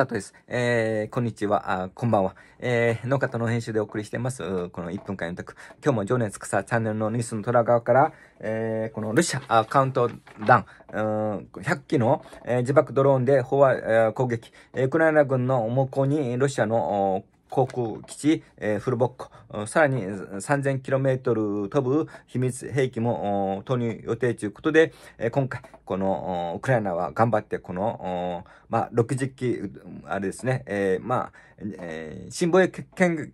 サトです。えー、こんにちは、あこんばんは。えー、農家との編集でお送りしています。この1分間の択。今日も情熱草チャンネルのニュースの虎側から、えー、このルシャアカウントダウン、うん、100機の、えー、自爆ドローンで飽えー、攻撃、えウクライナ軍の猛攻にロシアの航空基地、えー、フルボッコ、さらに 3000km 飛ぶ秘密兵器も投入予定ということで、えー、今回、このウクライナは頑張って、この、まあ、60機、あれですね、えー、まあ、新防衛研究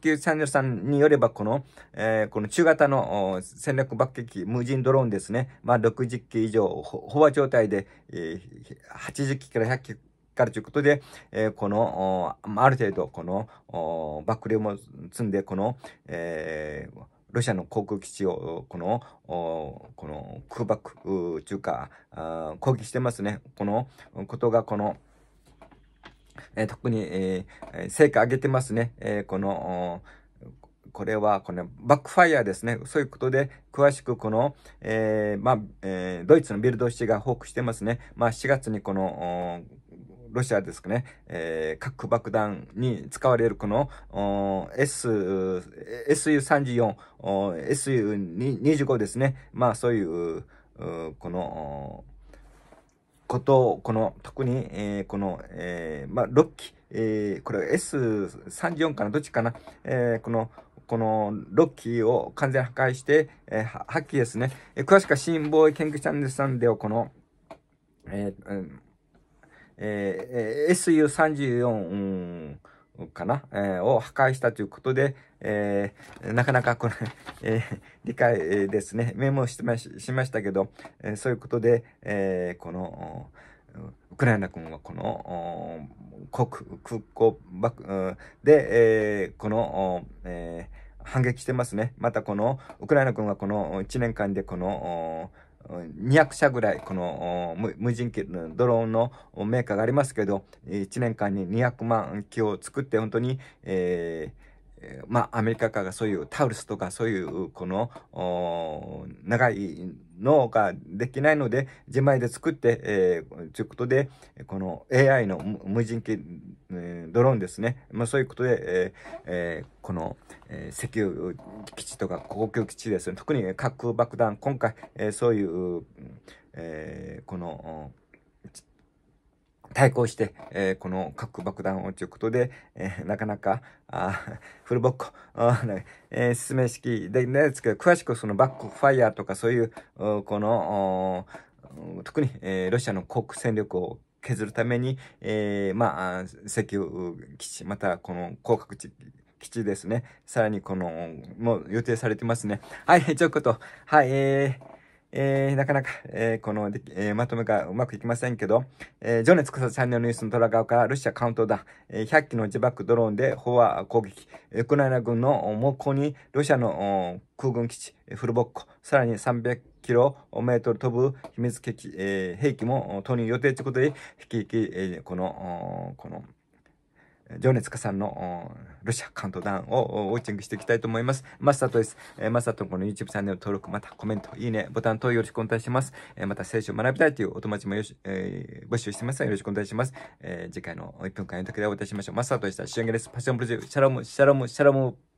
チャンネルさんによれば、この、えー、この中型の戦略爆撃機、無人ドローンですね、まあ、60機以上、飽和状態で、えー、80機から100機かるということで、えー、この、ある程度、この、爆ッも積んで、この、えー、ロシアの航空基地を、この、この空爆、中華、攻撃してますね。このことが、この、えー、特に、えー、成果上げてますね。えー、この、これは、このバックファイアですね。そういうことで、詳しくこの、えー、まあ、えー、ドイツのビルド氏が報告してますね。まあ、4月にこの、ロシアですかね、えー、核爆弾に使われるこの S、u 3 4 SU25 ですね。まあそういう、この、ことを、この、特に、えー、この、えー、まあ6機、えー、これ S34 かな、どっちかな、えー、この、この6機を完全破壊して、えー、8機ですね。えー、詳しくは新防衛研究ルさんでこの、えー、えー、SU34、うん、かな、えー、を破壊したということで、えー、なかなかこれ、えー、理解ですね、メモしましましたけど、えそういうことで、えこの、ウクライナ軍はこの国空港爆で、えこの、え反撃してますね。またこの、ウクライナ軍はこの1年間でこの、200社ぐらい、この無人機、ドローンのメーカーがありますけど、1年間に200万機を作って、本当に、えーまあ、アメリカからそういうタウルスとかそういうこの長い脳ができないので、自前で作って、えー、ということで、この AI の無人機、えー、ドローンですね。まあそういうことで、えーえー、この、えー、石油基地とか航空基地ですね。特に核爆弾、今回、えー、そういう、えー、この、対抗して、えー、この核爆弾をということで、えー、なかなか、あフルボッコ、あえー、進め式でですけど、詳しくそのバックファイアとかそういう、この、特に、えー、ロシアの空戦力を削るために、えー、まあ、石油基地、またこの広角地、基地ですね。さらにこの、もう予定されてますね。はい、ということ。はい、えーえー、なかなか、えー、この、えー、まとめがうまくいきませんけど、えー、情熱サチャンネルニュースの虎オからロシアカウントダウン、えー、100機の自爆ドローンで飽和攻撃、ウクライナ軍の猛攻にロシアの空軍基地、フルボッコ、さらに300キロメートル飛ぶ秘密兵器,、えー、兵器も投入予定ということで、引き引き、えー、この、この、情熱家さんのロシアカウントダウンをウォッチングしていきたいと思います。マスターとです。えマスターとこの YouTube チャンネル登録、またコメント、いいね、ボタン等よろしくお願いします。えまた聖書を学びたいというお友達もよし、えー、募集してますよろしくお願いします。え次回の1分間の時でお会いいたしましょう。マスターとでした。シュです。パッションブルジュ、シャロム、シャロム、シャロム。